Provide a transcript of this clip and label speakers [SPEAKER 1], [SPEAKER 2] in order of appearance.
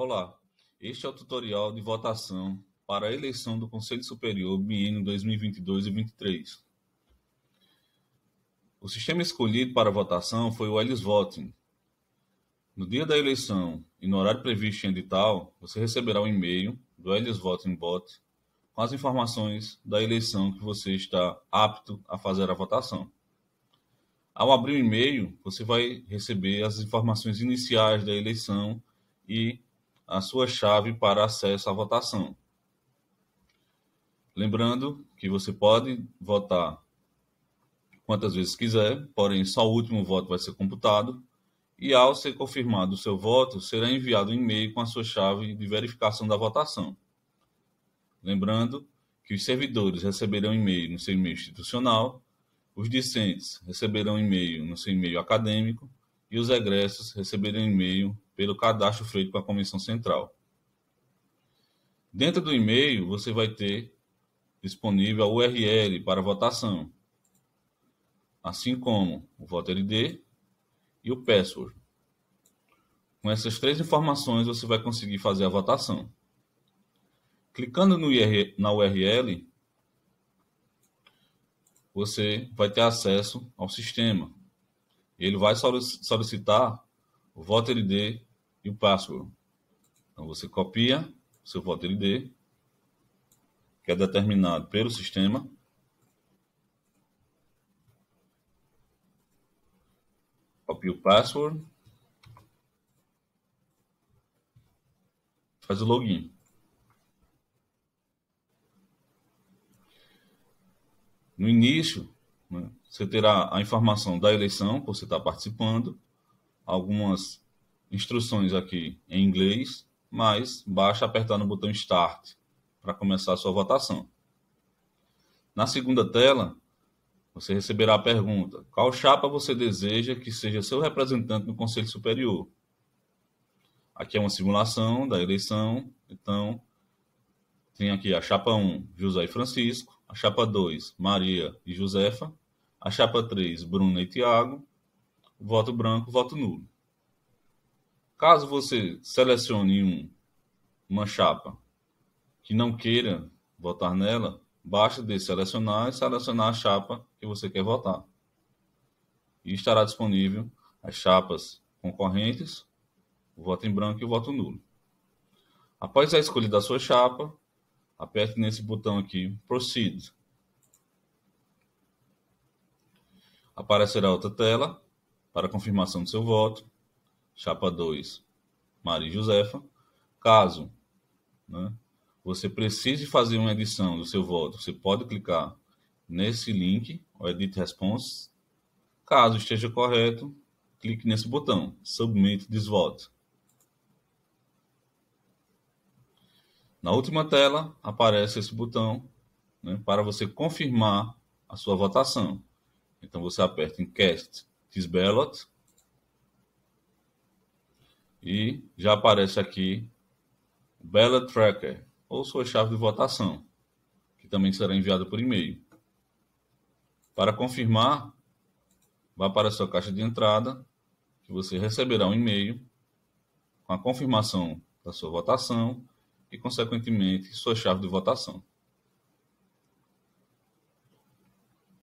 [SPEAKER 1] Olá, este é o tutorial de votação para a eleição do Conselho Superior BN 2022 e 2023. O sistema escolhido para votação foi o Elis Voting. No dia da eleição e no horário previsto em edital, você receberá um e-mail do Elis Voting Bot com as informações da eleição que você está apto a fazer a votação. Ao abrir o e-mail, você vai receber as informações iniciais da eleição e a sua chave para acesso à votação. Lembrando que você pode votar quantas vezes quiser, porém só o último voto vai ser computado. E ao ser confirmado o seu voto, será enviado um e-mail com a sua chave de verificação da votação. Lembrando que os servidores receberão e-mail no seu e-mail institucional, os discentes receberão e-mail no seu e-mail acadêmico e os egressos receberão e-mail pelo cadastro feito com a Comissão Central. Dentro do e-mail, você vai ter disponível a URL para votação, assim como o ID e o password. Com essas três informações, você vai conseguir fazer a votação. Clicando no IR, na URL, você vai ter acesso ao sistema, ele vai solicitar o voto LD e o password. Então você copia o seu voto LD, que é determinado pelo sistema. Copia o password. Faz o login. No início, né? Você terá a informação da eleição, por você estar participando, algumas instruções aqui em inglês, mas basta apertar no botão Start para começar a sua votação. Na segunda tela, você receberá a pergunta: qual chapa você deseja que seja seu representante no Conselho Superior? Aqui é uma simulação da eleição, então tem aqui a chapa 1, José e Francisco, a chapa 2, Maria e Josefa, a chapa 3, Bruna e Tiago. Voto branco, voto nulo. Caso você selecione um, uma chapa que não queira votar nela, basta desselecionar e selecionar a chapa que você quer votar. E estará disponível as chapas concorrentes, o voto em branco e o voto nulo. Após a escolha da sua chapa, aperte nesse botão aqui, Proceed Aparecerá outra tela para confirmação do seu voto. Chapa 2, Maria Josefa. Caso né, você precise fazer uma edição do seu voto, você pode clicar nesse link, o Edit Response. Caso esteja correto, clique nesse botão, Submit this vote. Na última tela aparece esse botão né, para você confirmar a sua votação. Então você aperta em Cast Tisbelot e já aparece aqui Ballot Tracker, ou sua chave de votação, que também será enviada por e-mail. Para confirmar, vá para a sua caixa de entrada, que você receberá um e-mail com a confirmação da sua votação e, consequentemente, sua chave de votação.